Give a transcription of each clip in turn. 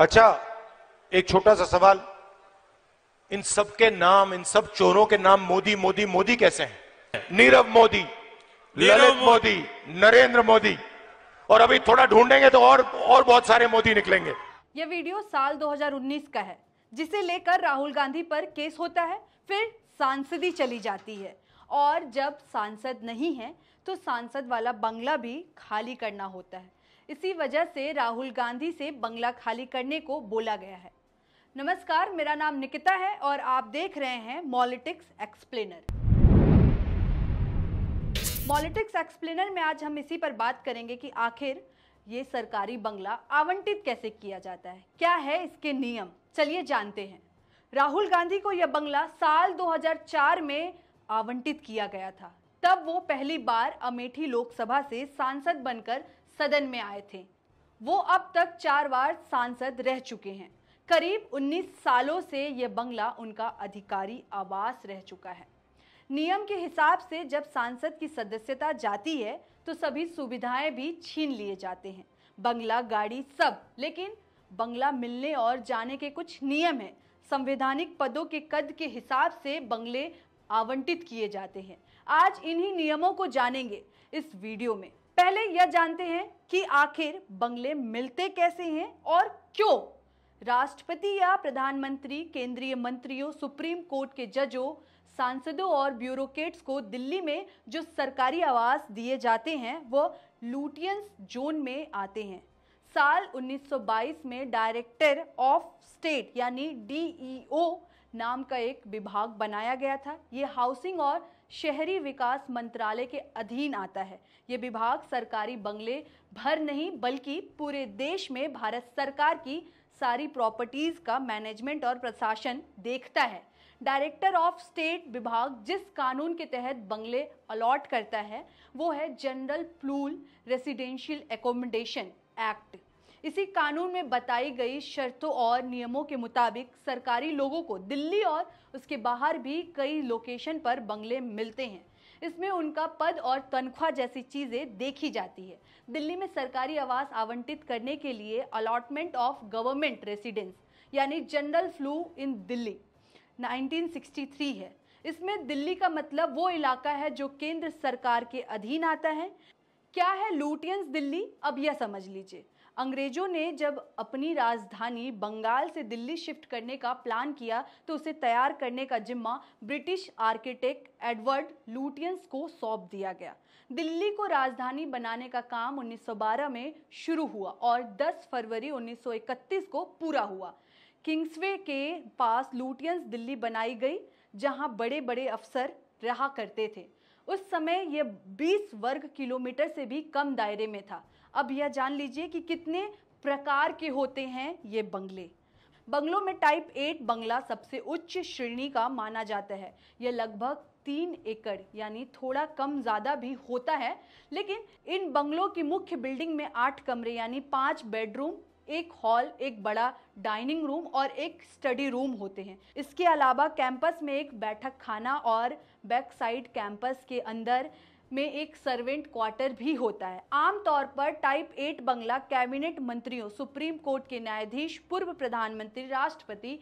अच्छा एक छोटा सा सवाल इन सब के नाम इन सब चोरों के नाम मोदी मोदी मोदी कैसे हैं नीरव मोदी ललित मोदी नरेंद्र मोदी और अभी थोड़ा ढूंढेंगे तो और और बहुत सारे मोदी निकलेंगे ये वीडियो साल 2019 का है जिसे लेकर राहुल गांधी पर केस होता है फिर सांसदी चली जाती है और जब सांसद नहीं है तो सांसद वाला बंगला भी खाली करना होता है इसी वजह से राहुल गांधी से बंगला खाली करने को बोला गया है नमस्कार मेरा नाम निकिता है और आप देख रहे हैं मॉलिटिक्स एक्सप्लेनर मॉलिटिक्स एक्सप्लेनर में आज हम इसी पर बात करेंगे कि आखिर ये सरकारी बंगला आवंटित कैसे किया जाता है क्या है इसके नियम चलिए जानते हैं राहुल गांधी को यह बंगला साल 2004 में आवंटित किया गया था तब वो पहली बार अमेठी लोकसभा से सांसद बनकर सदन में आए थे वो अब तक चार बार सांसद रह चुके हैं करीब 19 सालों से ये बंगला उनका अधिकारी आवास रह चुका है नियम के हिसाब से जब सांसद की सदस्यता जाती है तो सभी सुविधाएं भी छीन लिए जाते हैं बंगला गाड़ी सब लेकिन बंगला मिलने और जाने के कुछ नियम हैं संवैधानिक पदों के कद के हिसाब से बंगले आवंटित किए जाते हैं आज इन्हीं नियमों को जानेंगे इस वीडियो में पहले यह जानते हैं कि आखिर बंगले मिलते कैसे हैं और क्यों राष्ट्रपति या प्रधानमंत्री केंद्रीय मंत्रियों सुप्रीम कोर्ट के जजों सांसदों और ब्यूरोक्रेट्स को दिल्ली में जो सरकारी आवास दिए जाते हैं वो लूटियंस जोन में आते हैं साल 1922 में डायरेक्टर ऑफ स्टेट यानी डीईओ नाम का एक विभाग बनाया गया था ये हाउसिंग और शहरी विकास मंत्रालय के अधीन आता है ये विभाग सरकारी बंगले भर नहीं बल्कि पूरे देश में भारत सरकार की सारी प्रॉपर्टीज़ का मैनेजमेंट और प्रशासन देखता है डायरेक्टर ऑफ स्टेट विभाग जिस कानून के तहत बंगले अलॉट करता है वो है general pool residential accommodation act इसी कानून में बताई गई शर्तों और नियमों के मुताबिक सरकारी लोगों को दिल्ली और उसके बाहर भी कई लोकेशन पर बंगले मिलते हैं इसमें उनका पद और तनख्वाह जैसी चीज़ें देखी जाती है दिल्ली में सरकारी आवास आवंटित करने के लिए अलॉटमेंट ऑफ गवर्नमेंट रेसिडेंस यानी जनरल फ्लू इन दिल्ली 1963 है इसमें दिल्ली का मतलब वो इलाका है जो केंद्र सरकार के अधीन आता है क्या है लूटियंस दिल्ली अब यह समझ लीजिए अंग्रेजों ने जब अपनी राजधानी बंगाल से दिल्ली शिफ्ट करने का प्लान किया तो उसे तैयार करने का जिम्मा ब्रिटिश आर्किटेक्ट एडवर्ड लूटियंस को सौंप दिया गया दिल्ली को राजधानी बनाने का काम 1912 में शुरू हुआ और 10 फरवरी 1931 को पूरा हुआ किंग्सवे के पास लूटियंस दिल्ली बनाई गई जहां बड़े बड़े अफसर रहा करते थे उस समय यह 20 वर्ग किलोमीटर से भी कम दायरे में था अब यह जान लीजिए कि कितने प्रकार के होते हैं ये बंगले बंगलों में टाइप एट बंगला सबसे उच्च श्रेणी का माना जाता है यह लगभग तीन एकड़ यानी थोड़ा कम ज़्यादा भी होता है लेकिन इन बंगलों की मुख्य बिल्डिंग में आठ कमरे यानी पांच बेडरूम एक हॉल एक बड़ा डाइनिंग रूम और एक स्टडी रूम होते हैं इसके अलावा कैंपस में एक बैठक खाना और बैक साइड कैंपस के अंदर में एक सर्वेंट क्वार्टर भी होता है आमतौर पर टाइप एट बंगला कैबिनेट मंत्रियों सुप्रीम कोर्ट के न्यायाधीश पूर्व प्रधानमंत्री राष्ट्रपति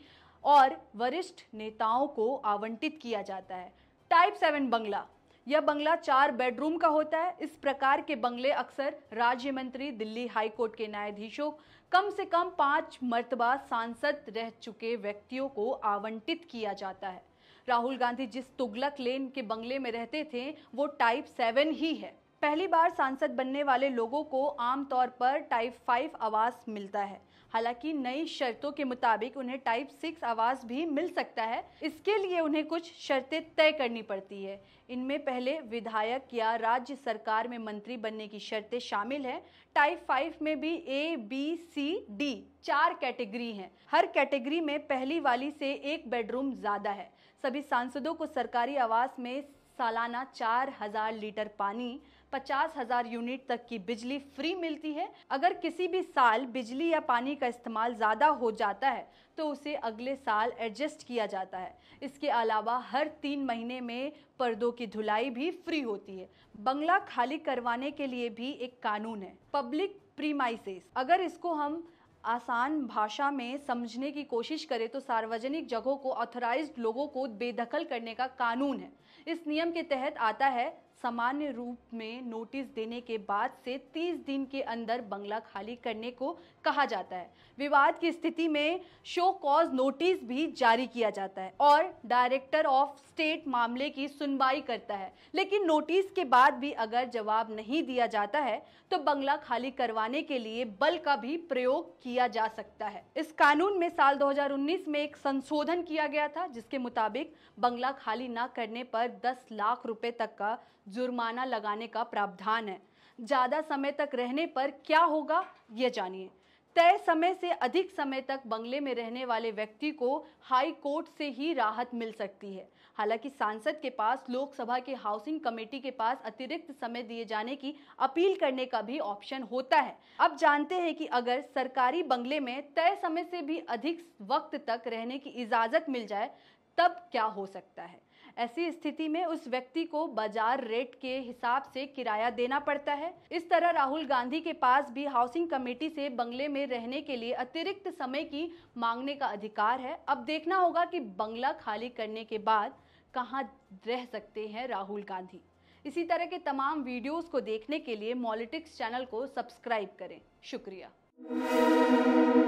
और वरिष्ठ नेताओं को आवंटित किया जाता है टाइप सेवन बंगला यह बंगला चार बेडरूम का होता है इस प्रकार के बंगले अक्सर राज्य मंत्री दिल्ली हाई कोर्ट के न्यायाधीशों कम से कम पांच मर्तबा सांसद रह चुके व्यक्तियों को आवंटित किया जाता है राहुल गांधी जिस तुगलक लेन के बंगले में रहते थे वो टाइप सेवन ही है पहली बार सांसद बनने वाले लोगों को आमतौर पर टाइप फाइव आवास मिलता है हालांकि नई शर्तों के मुताबिक उन्हें टाइप सिक्स आवास भी मिल सकता है इसके लिए उन्हें कुछ शर्तें तय करनी पड़ती है इनमें पहले विधायक या राज्य सरकार में मंत्री बनने की शर्तें शामिल हैं टाइप फाइव में भी ए बी सी डी चार कैटेगरी हैं हर कैटेगरी में पहली वाली से एक बेडरूम ज़्यादा है सभी सांसदों को सरकारी आवास में सालाना चार हजार लीटर पानी पचास हजार यूनिट तक की बिजली फ्री मिलती है अगर किसी भी साल बिजली या पानी का इस्तेमाल ज़्यादा हो जाता है तो उसे अगले साल एडजस्ट किया जाता है इसके अलावा हर तीन महीने में पर्दों की धुलाई भी फ्री होती है बंगला खाली करवाने के लिए भी एक कानून है पब्लिक प्रीमाइसेस अगर इसको हम आसान भाषा में समझने की कोशिश करें तो सार्वजनिक जगहों को ऑथराइज्ड लोगों को बेदखल करने का कानून है इस नियम के तहत आता है सामान्य रूप में नोटिस देने के बाद से 30 दिन के अंदर बंगला खाली करने को कहा जाता है विवाद की स्थिति में शो कॉज नोटिस भी जारी किया जाता है और डायरेक्टर ऑफ स्टेट मामले की सुनवाई करता है लेकिन नोटिस के बाद भी अगर जवाब नहीं दिया जाता है तो बंगला खाली करवाने के लिए बल का भी प्रयोग किया जा सकता है इस कानून में साल 2019 में एक संशोधन किया गया था जिसके मुताबिक बंगला खाली न करने पर 10 लाख रुपए तक का जुर्माना लगाने का प्रावधान है ज़्यादा समय तक रहने पर क्या होगा ये जानिए तय समय से अधिक समय तक बंगले में रहने वाले व्यक्ति को हाई कोर्ट से ही राहत मिल सकती है हालांकि सांसद के पास लोकसभा के हाउसिंग कमेटी के पास अतिरिक्त समय दिए जाने की अपील करने का भी ऑप्शन होता है अब जानते हैं कि अगर सरकारी बंगले में तय समय से भी अधिक वक्त तक रहने की इजाज़त मिल जाए तब क्या हो सकता है ऐसी स्थिति में उस व्यक्ति को बाजार रेट के हिसाब से किराया देना पड़ता है इस तरह राहुल गांधी के पास भी हाउसिंग कमेटी से बंगले में रहने के लिए अतिरिक्त समय की मांगने का अधिकार है अब देखना होगा कि बंगला खाली करने के बाद कहाँ रह सकते हैं राहुल गांधी इसी तरह के तमाम वीडियोस को देखने के लिए मॉलिटिक्स चैनल को सब्सक्राइब करें शुक्रिया